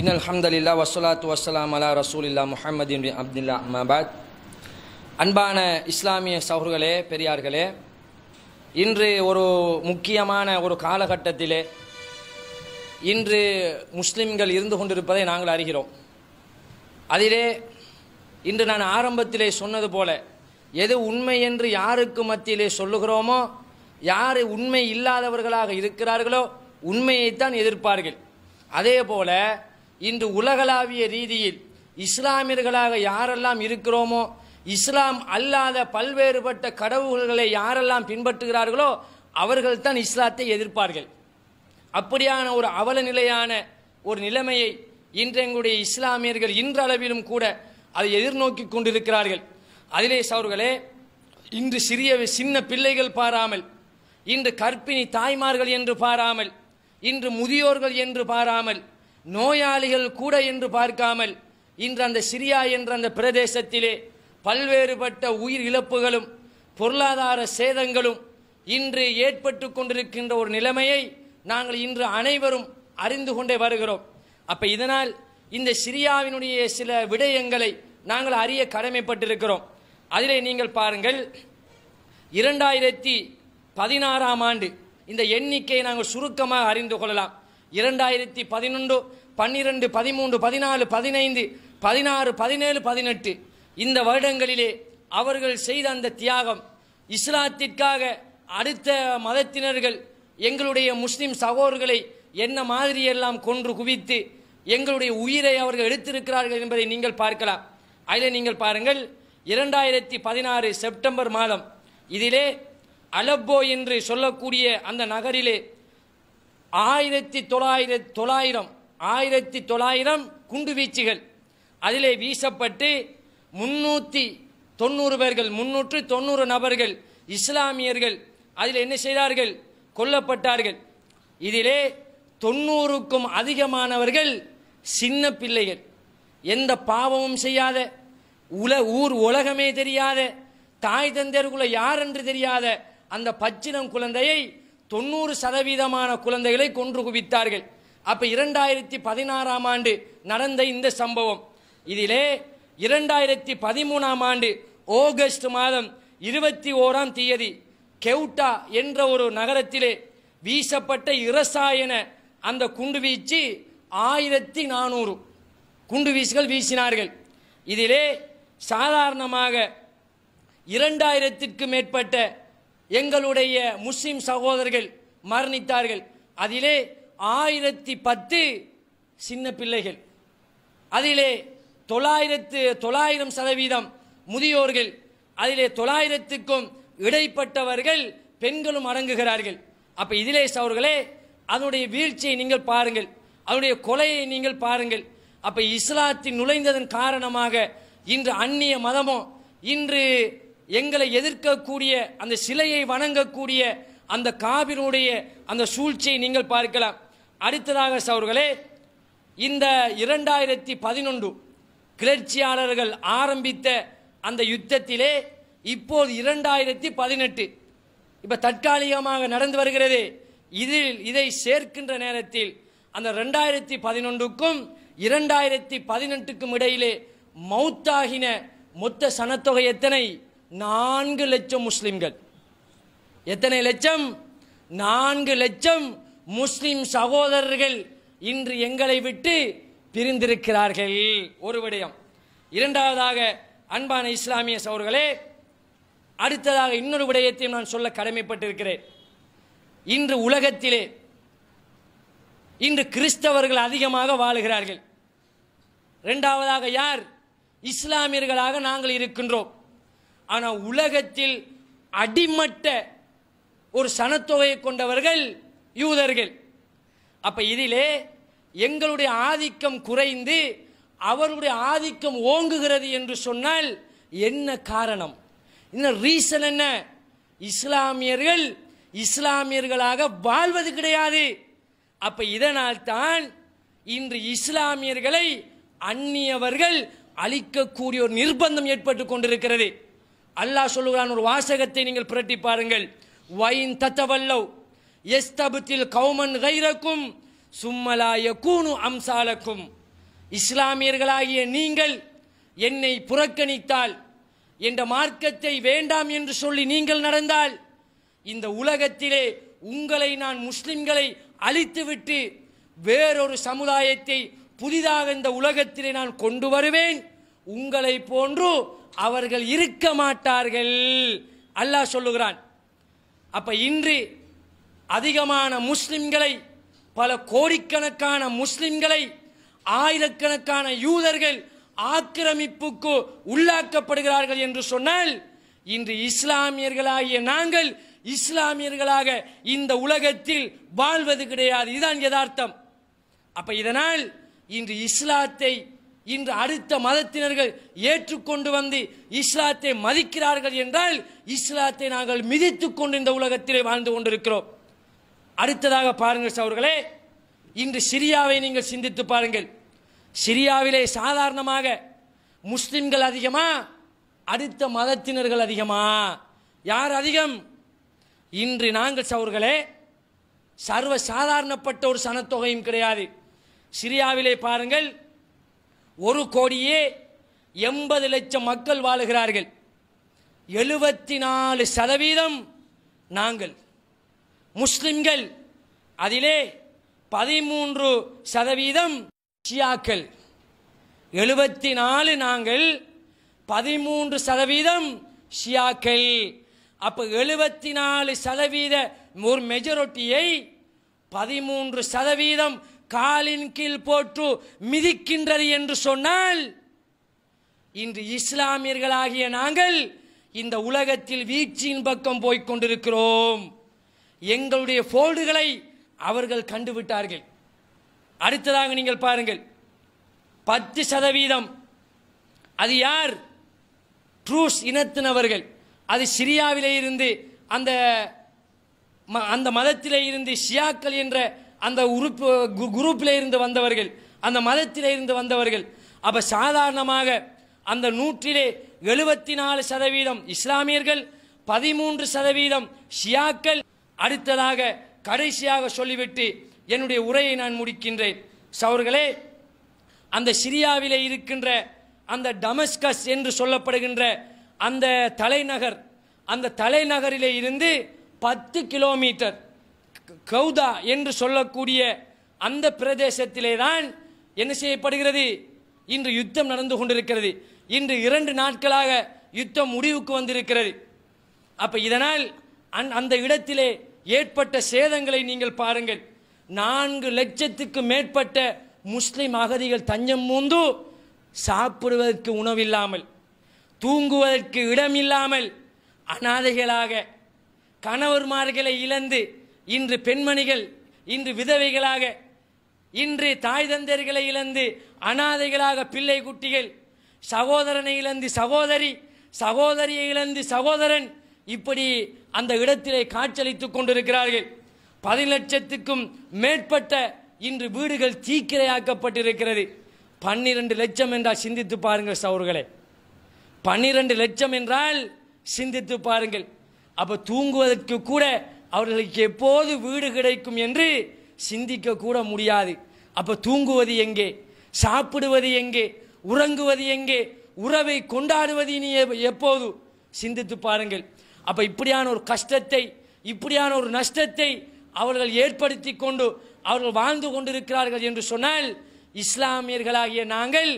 إن الحمد لله والصلاة والسلام على رسول الله محمد بن عبد الله أما بعد அன்பான இஸ்லாமிய சகோர்களே பெரியார்களே இன்று ஒரு முக்கியமான ஒரு காலகட்டத்திலே இன்று முஸ்லிம்கள் இருந்து கொண்டிருப்பதை நாங்கள் அறிகிறோம் அதிலே இன்று நான் ஆரம்பத்திலே சொன்னது போல எது உண்மை என்று யாருக்கு மத்தியிலே சொல்லுகிறோமோ யார் உண்மை இல்லாதவர்களாக இருக்கிறார்களோ உண்மையைத்தான் எதிர்ப்பார்கள் அதே போல இன்று உலகளாவிய ரீதியில் இஸ்லாமியர்களாக யாரெல்லாம் இருக்கிறோமோ இஸ்லாம் அல்லாத பல்வேறுபட்ட கடவுள்களை யாரெல்லாம் பின்பற்றுகிறார்களோ அவர்கள் தான் இஸ்லாத்தை எதிர்ப்பார்கள் அப்படியான ஒரு அவல நிலையான ஒரு நிலைமையை இன்றெங்குடைய இஸ்லாமியர்கள் இன்றளவிலும் கூட அதை எதிர்நோக்கி கொண்டிருக்கிறார்கள் அதிலே அவர்களே இன்று சிறிய சின்ன பிள்ளைகள் பாராமல் இன்று கற்பிணி தாய்மார்கள் என்று பாராமல் இன்று முதியோர்கள் என்று பாராமல் நோயாளிகள் கூட என்று பார்க்காமல் இன்று அந்த சிரியா என்ற அந்த பிரதேசத்திலே பல்வேறுபட்ட உயிர் இழப்புகளும் பொருளாதார சேதங்களும் இன்று ஏற்பட்டு கொண்டிருக்கின்ற ஒரு நிலைமையை நாங்கள் இன்று அனைவரும் அறிந்து கொண்டே வருகிறோம் அப்ப இதனால் இந்த சிரியாவினுடைய சில விடயங்களை நாங்கள் அறிய கடமைப்பட்டிருக்கிறோம் அதிலே நீங்கள் பாருங்கள் இரண்டாயிரத்தி பதினாறாம் ஆண்டு இந்த எண்ணிக்கையை நாங்கள் சுருக்கமாக அறிந்து கொள்ளலாம் இரண்டாயிரத்தி பதினொன்று பன்னிரெண்டு பதிமூன்று பதினாலு பதினைந்து பதினாறு பதினேழு பதினெட்டு இந்த வருடங்களிலே அவர்கள் செய்த அந்த தியாகம் இஸ்லாத்திற்காக அடுத்த மதத்தினர்கள் எங்களுடைய முஸ்லிம் சகோதர்களை என்ன மாதிரியெல்லாம் கொன்று குவித்து எங்களுடைய உயிரை அவர்கள் எடுத்திருக்கிறார்கள் என்பதை நீங்கள் பார்க்கலாம் அதில் நீங்கள் பாருங்கள் இரண்டாயிரத்தி பதினாறு செப்டம்பர் மாதம் இதிலே அலப்போ என்று சொல்லக்கூடிய அந்த நகரிலே ஆயிரத்தி தொள்ளாயிர தொள்ளாயிரம் ஆயிரத்தி தொள்ளாயிரம் குண்டு வீச்சுகள் அதிலே வீசப்பட்டு முன்னூற்றி தொண்ணூறு பேர்கள் முன்னூற்று தொண்ணூறு நபர்கள் இஸ்லாமியர்கள் அதில் என்ன செய்தார்கள் கொல்லப்பட்டார்கள் இதிலே தொண்ணூறுக்கும் அதிகமானவர்கள் சின்ன பிள்ளைகள் எந்த பாவமும் செய்யாத உல ஊர் உலகமே தெரியாத தாய் தந்தையருக்குள்ள யார் என்று தெரியாத அந்த பச்சினம் குழந்தையை தொண்ணூறு சதவீதமான குழந்தைகளை கொன்று குவித்தார்கள் அப்போ இரண்டாயிரத்தி பதினாறாம் ஆண்டு நடந்த இந்த சம்பவம் இதிலே இரண்டாயிரத்தி பதிமூணாம் ஆண்டு ஆகஸ்ட் மாதம் இருபத்தி ஓராம் தேதி கெவுட்டா என்ற ஒரு நகரத்திலே வீசப்பட்ட இரசாயன அந்த குண்டு வீச்சு ஆயிரத்தி நானூறு குண்டு வீசுகள் வீசினார்கள் இதிலே சாதாரணமாக இரண்டாயிரத்திற்கு மேற்பட்ட எங்களுடைய முஸ்லிம் சகோதரர்கள் மரணித்தார்கள் அதிலே ஆயிரத்தி பத்து சின்ன பிள்ளைகள் அதிலே தொள்ளாயிரத்து தொள்ளாயிரம் சதவீதம் முதியோர்கள் அதிலே தொள்ளாயிரத்துக்கும் இடைப்பட்டவர்கள் பெண்களும் அடங்குகிறார்கள் அப்போ இதிலே சவர்களே அதனுடைய வீழ்ச்சியை நீங்கள் பாருங்கள் அதனுடைய கொலையை நீங்கள் பாருங்கள் அப்போ இஸ்லாத்தின் நுழைந்ததன் காரணமாக இன்று அந்நிய மதமோ இன்று எங்களை எதிர்க்கக்கூடிய அந்த சிலையை வணங்கக்கூடிய அந்த காவினுடைய அந்த சூழ்ச்சியை நீங்கள் பார்க்கலாம் அடுத்ததாக சவர்களே இந்த இரண்டாயிரத்தி பதினொன்று கிளர்ச்சியாளர்கள் ஆரம்பித்த அந்த யுத்தத்திலே இப்போது இரண்டாயிரத்தி பதினெட்டு இப்போ தற்காலிகமாக நடந்து வருகிறது இதில் இதை சேர்க்கின்ற நேரத்தில் அந்த ரெண்டாயிரத்தி பதினொன்றுக்கும் இரண்டாயிரத்தி பதினெட்டுக்கும் இடையிலே மௌத்தாகின மொத்த சனத்தொகை எத்தனை நான்கு லட்சம் முஸ்லிம்கள் எத்தனை லட்சம் நான்கு லட்சம் முஸ்லிம் சகோதரர்கள் இன்று எங்களை விட்டு பிரிந்திருக்கிறார்கள் ஒரு விடயம் இரண்டாவதாக அன்பான இஸ்லாமிய சௌர்களே அடுத்ததாக இன்னொரு விடயத்தையும் நான் சொல்ல கடமைப்பட்டிருக்கிறேன் இன்று உலகத்திலே இன்று கிறிஸ்தவர்கள் அதிகமாக வாழுகிறார்கள் இரண்டாவதாக யார் இஸ்லாமியர்களாக நாங்கள் இருக்கின்றோம் ஆனால் உலகத்தில் அடிமட்ட ஒரு சனத்தொகையை கொண்டவர்கள் யூதர்கள் அப்போ இதிலே எங்களுடைய ஆதிக்கம் குறைந்து அவருடைய ஆதிக்கம் ஓங்குகிறது என்று சொன்னால் என்ன காரணம் என்ன ரீசன் என்ன இஸ்லாமியர்கள் இஸ்லாமியர்களாக வாழ்வது கிடையாது அப்ப இதனால் தான் இன்று இஸ்லாமியர்களை அந்நியவர்கள் அழிக்கக்கூடிய ஒரு நிர்பந்தம் ஏற்பட்டு கொண்டிருக்கிறது அல்லாஹ் சொல்லுகிறான் ஒரு வாசகத்தை நீங்கள் புரட்டி பாருங்கள் வைன் தத்தவல்லவ் எஸ் தபுத்தில் கௌமன் கைரக்கும் சும்மலாய கூணு அம்சாலக்கும் இஸ்லாமியர்களாகிய நீங்கள் என்னை புறக்கணித்தால் என்ற மார்க்கத்தை வேண்டாம் என்று சொல்லி நீங்கள் நடந்தால் இந்த உலகத்திலே உங்களை நான் முஸ்லிம்களை அழித்துவிட்டு வேறொரு சமுதாயத்தை புதிதாக இந்த உலகத்திலே நான் கொண்டு வருவேன் உங்களை போன்று அவர்கள் இருக்க மாட்டார்கள் அல்லாஹ் சொல்லுகிறான் அப்ப இன்று அதிகமான முஸ்லிம்களை பல கோடிக்கணக்கான முஸ்லிம்களை ஆயிரக்கணக்கான யூதர்கள் ஆக்கிரமிப்புக்கு உள்ளாக்கப்படுகிறார்கள் என்று சொன்னால் இன்று இஸ்லாமியர்களாகிய நாங்கள் இஸ்லாமியர்களாக இந்த உலகத்தில் வாழ்வது கிடையாது இதுதான் யதார்த்தம் அப்ப இதனால் இன்று இஸ்லாத்தை இன்று அடுத்த மதத்தினர்கள் ஏற்றுக்கொண்டு வந்து இஸ்லாத்தை மதிக்கிறார்கள் என்றால் இஸ்லாத்தை நாங்கள் மிதித்து கொண்டு இந்த உலகத்திலே வாழ்ந்து கொண்டிருக்கிறோம் அடுத்ததாக பாருங்கள் சவர்களே இன்று சிரியாவை நீங்கள் சிந்தித்து பாருங்கள் சிரியாவிலே சாதாரணமாக முஸ்லிம்கள் அதிகமா அடுத்த மதத்தினர்கள் அதிகமா யார் அதிகம் இன்று நாங்கள் சவர்களே சர்வ சாதாரணப்பட்ட ஒரு சனத்தொகையும் கிடையாது சிரியாவிலே பாருங்கள் ஒரு கோடியே எண்பது லட்சம் மக்கள் வாழுகிறார்கள் எழுபத்தி நாலு சதவீதம் நாங்கள் முஸ்லிம்கள் அதிலே பதிமூன்று சதவீதம் ஷியாக்கள் எழுபத்தி நாலு நாங்கள் பதிமூன்று சதவீதம் ஷியாக்கள் அப்போ எழுபத்தி நாலு சதவீத ஒரு மெஜாரிட்டியை பதிமூன்று சதவீதம் காலின் கீழ் போட்டு மிதிக்கின்றது என்று சொன்னால் இன்று இஸ்லாமியர்களாகிய நாங்கள் இந்த உலகத்தில் வீழ்ச்சியின் பக்கம் போய்க் கொண்டிருக்கிறோம் எங்களுடைய ஃபோல்டுகளை அவர்கள் கண்டுவிட்டார்கள் அடுத்ததாக நீங்கள் பாருங்கள் பத்து சதவீதம் அது யார் ட்ரூஸ் இனத்தினவர்கள் அது சிரியாவிலே இருந்து அந்த அந்த மதத்திலே இருந்து ஷியாக்கள் என்ற அந்த உறுப்பு குரூப்பில் இருந்து வந்தவர்கள் அந்த மதத்தில் இருந்து வந்தவர்கள் அப்போ சாதாரணமாக அந்த நூற்றிலே எழுபத்தி நாலு சதவீதம் இஸ்லாமியர்கள் பதிமூன்று சதவீதம் ஷியாக்கள் அடுத்ததாக கடைசியாக சொல்லிவிட்டு என்னுடைய உரையை நான் முடிக்கின்றேன் சவர்களே அந்த சிரியாவிலே இருக்கின்ற அந்த டமஸ்கஸ் என்று சொல்லப்படுகின்ற அந்த தலைநகர் அந்த தலைநகரிலே இருந்து பத்து கிலோமீட்டர் கௌதா என்று சொல்லக்கூடிய அந்த பிரதேசத்திலே தான் என்ன செய்யப்படுகிறது இன்று யுத்தம் நடந்து கொண்டிருக்கிறது இன்று இரண்டு நாட்களாக யுத்தம் முடிவுக்கு வந்திருக்கிறது அப்ப இதனால் அந்த இடத்திலே ஏற்பட்ட சேதங்களை நீங்கள் பாருங்கள் நான்கு லட்சத்துக்கு மேற்பட்ட முஸ்லிம் அகதிகள் தஞ்சம் மூந்து சாப்பிடுவதற்கு உணவில்லாமல் தூங்குவதற்கு இடமில்லாமல் அனாதைகளாக கணவர்மார்களை இழந்து இன்று பெண்மணிகள் இன்று விதவைகளாக இன்று தாய் தந்தையர்களை இழந்து அனாதைகளாக பிள்ளை குட்டிகள் சகோதரனை இழந்து சகோதரி சகோதரியை இழந்து சகோதரன் இப்படி அந்த இடத்திலே காட்சளித்துக் கொண்டிருக்கிறார்கள் பதிலட்சத்துக்கும் மேற்பட்ட இன்று வீடுகள் தீக்கிரையாக்கப்பட்டிருக்கிறது பன்னிரண்டு லட்சம் என்றால் சிந்தித்து பாருங்கள் சவர்களே பன்னிரண்டு லட்சம் என்றால் சிந்தித்து பாருங்கள் அப்போ தூங்குவதற்கு கூட அவர்களுக்கு எப்போது வீடு கிடைக்கும் என்று சிந்திக்க கூட முடியாது அப்போ தூங்குவது எங்கே சாப்பிடுவது எங்கே உறங்குவது எங்கே உறவை கொண்டாடுவது இனி எப்போது சிந்தித்து பாருங்கள் அப்போ இப்படியான ஒரு கஷ்டத்தை இப்படியான ஒரு நஷ்டத்தை அவர்கள் ஏற்படுத்தி கொண்டு அவர்கள் வாழ்ந்து கொண்டிருக்கிறார்கள் என்று சொன்னால் இஸ்லாமியர்களாகிய நாங்கள்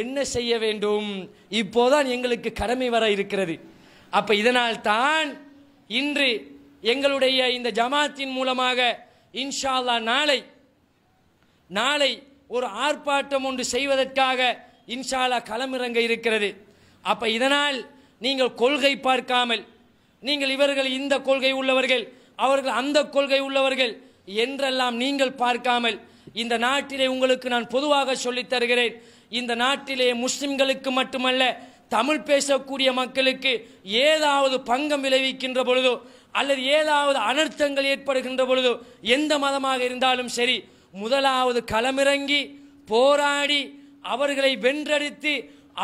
என்ன செய்ய வேண்டும் இப்போதான் எங்களுக்கு கடமை வர இருக்கிறது அப்போ இதனால் தான் இன்று எங்களுடைய இந்த ஜமாத்தின் மூலமாக இன்ஷால்லா நாளை நாளை ஒரு ஆர்ப்பாட்டம் ஒன்று செய்வதற்காக இன்ஷாலா களமிறங்க இருக்கிறது அப்போ இதனால் நீங்கள் கொள்கை பார்க்காமல் நீங்கள் இவர்கள் இந்த கொள்கை உள்ளவர்கள் அவர்கள் அந்த கொள்கை உள்ளவர்கள் என்றெல்லாம் நீங்கள் பார்க்காமல் இந்த நாட்டிலே உங்களுக்கு நான் பொதுவாக சொல்லித் தருகிறேன் இந்த நாட்டிலே முஸ்லிம்களுக்கு மட்டுமல்ல தமிழ் பேசக்கூடிய மக்களுக்கு ஏதாவது பங்கம் விளைவிக்கின்ற பொழுதோ அல்லது ஏதாவது அனர்த்தங்கள் ஏற்படுகின்ற பொழுது எந்த மதமாக இருந்தாலும் சரி முதலாவது களமிறங்கி போராடி அவர்களை வென்றெடுத்து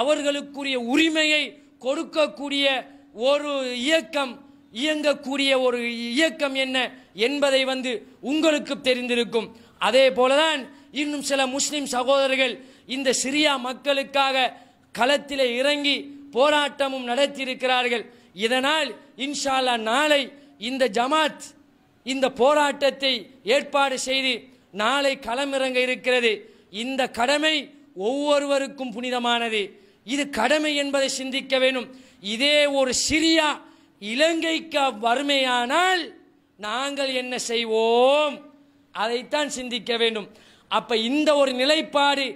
அவர்களுக்குரிய உரிமையை கொடுக்கக்கூடிய ஒரு இயக்கம் இயங்கக்கூடிய ஒரு இயக்கம் என்ன என்பதை வந்து உங்களுக்கு தெரிந்திருக்கும் அதே போலதான் இன்னும் சில முஸ்லிம் சகோதரர்கள் இந்த சிரியா மக்களுக்காக களத்திலே இறங்கி போராட்டமும் நடத்தியிருக்கிறார்கள் இதனால் இன்ஷால்லா நாளை இந்த ஜமாத் இந்த போராட்டத்தை ஏற்பாடு செய்து நாளை களமிறங்க இருக்கிறது இந்த கடமை ஒவ்வொருவருக்கும் புனிதமானது இது கடமை என்பதை சிந்திக்க வேண்டும் இதே ஒரு சிரியா இலங்கைக்கு வறுமையானால் நாங்கள் என்ன செய்வோம் அதைத்தான் சிந்திக்க வேண்டும் அப்ப இந்த ஒரு நிலைப்பாடு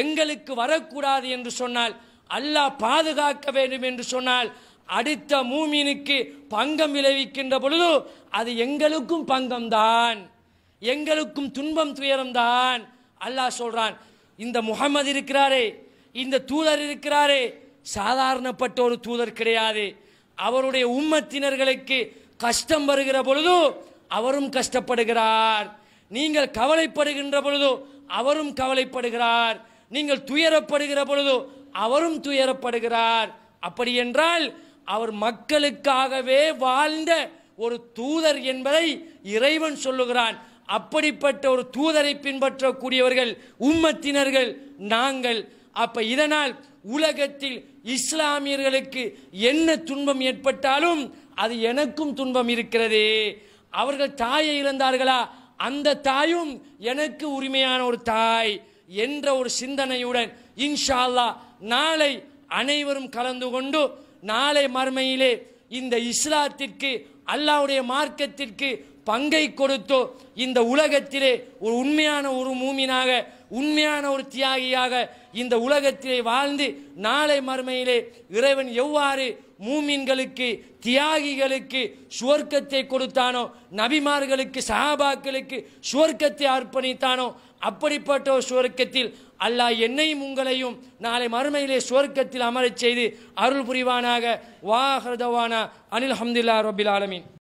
எங்களுக்கு வரக்கூடாது என்று சொன்னால் அல்லாஹ் பாதுகாக்க வேண்டும் என்று சொன்னால் அடுத்த மூமினுக்கு பங்கம் விளைவிக்கின்ற பொழுது அது எங்களுக்கும் பங்கம்தான் எங்களுக்கும் துன்பம் துயரம்தான் அல்லாஹ் சொல்றான் இந்த முகமது இருக்கிறாரே இந்த தூதர் இருக்கிறாரே சாதாரணப்பட்ட ஒரு தூதர் கிடையாது அவருடைய உம்மத்தினர்களுக்கு கஷ்டம் வருகிற பொழுது அவரும் கஷ்டப்படுகிறார் நீங்கள் கவலைப்படுகின்ற பொழுது அவரும் கவலைப்படுகிறார் நீங்கள் துயரப்படுகிற பொழுது அவரும் துயரப்படுகிறார் அப்படி என்றால் அவர் மக்களுக்காகவே வாழ்ந்த ஒரு தூதர் என்பதை இறைவன் சொல்லுகிறான் அப்படிப்பட்ட ஒரு தூதரை பின்பற்றக்கூடியவர்கள் உம்மத்தினர்கள் நாங்கள் அப்ப இதனால் உலகத்தில் இஸ்லாமியர்களுக்கு என்ன துன்பம் ஏற்பட்டாலும் அது எனக்கும் துன்பம் இருக்கிறது அவர்கள் தாயை இழந்தார்களா அந்த தாயும் எனக்கு உரிமையான ஒரு தாய் என்ற ஒரு சிந்தனையுடன் இன்ஷா அல்லா நாளை அனைவரும் கலந்து கொண்டு நாளை மறுமையிலே இந்த இஸ்லாத்திற்கு அல்லாவுடைய மார்க்கத்திற்கு பங்கை கொடுத்தோ இந்த உலகத்திலே ஒரு உண்மையான ஒரு மூமினாக உண்மையான ஒரு தியாகியாக இந்த உலகத்திலே வாழ்ந்து நாளை மறுமையிலே இறைவன் எவ்வாறு மூமின்களுக்கு தியாகிகளுக்கு சுவர்க்கத்தை கொடுத்தானோ நபிமார்களுக்கு சஹாபாக்களுக்கு சுவர்க்கத்தை அர்ப்பணித்தானோ அப்படிப்பட்ட ஒரு சுவர்க்கத்தில் அல்லாஹ் என்னையும் உங்களையும் நாளை மறுமையிலே சுவர்க்கத்தில் அமரச் செய்து அருள் புரிவானாக வாஹர்தவானா அனில் ஹம்துல்லா ரபில் ஆலமின்